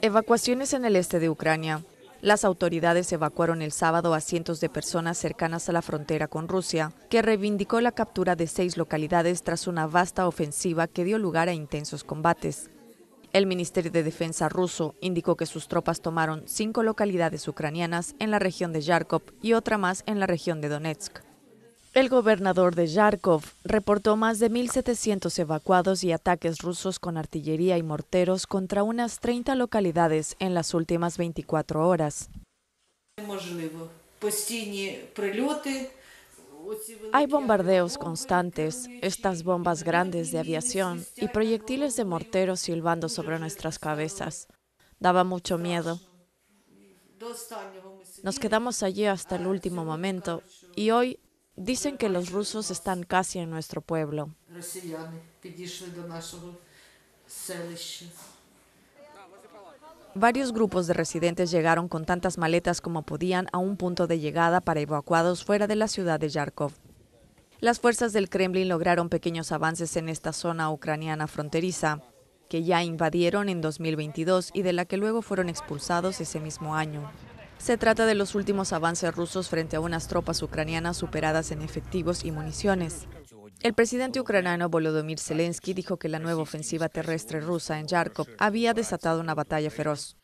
Evacuaciones en el este de Ucrania. Las autoridades evacuaron el sábado a cientos de personas cercanas a la frontera con Rusia, que reivindicó la captura de seis localidades tras una vasta ofensiva que dio lugar a intensos combates. El Ministerio de Defensa ruso indicó que sus tropas tomaron cinco localidades ucranianas en la región de Yarkov y otra más en la región de Donetsk. El gobernador de Yarkov reportó más de 1.700 evacuados y ataques rusos con artillería y morteros contra unas 30 localidades en las últimas 24 horas. Hay bombardeos constantes, estas bombas grandes de aviación y proyectiles de morteros silbando sobre nuestras cabezas. Daba mucho miedo. Nos quedamos allí hasta el último momento y hoy Dicen que los rusos están casi en nuestro pueblo. Varios grupos de residentes llegaron con tantas maletas como podían a un punto de llegada para evacuados fuera de la ciudad de Yarkov. Las fuerzas del Kremlin lograron pequeños avances en esta zona ucraniana fronteriza, que ya invadieron en 2022 y de la que luego fueron expulsados ese mismo año. Se trata de los últimos avances rusos frente a unas tropas ucranianas superadas en efectivos y municiones. El presidente ucraniano Volodymyr Zelensky dijo que la nueva ofensiva terrestre rusa en Yarkov había desatado una batalla feroz.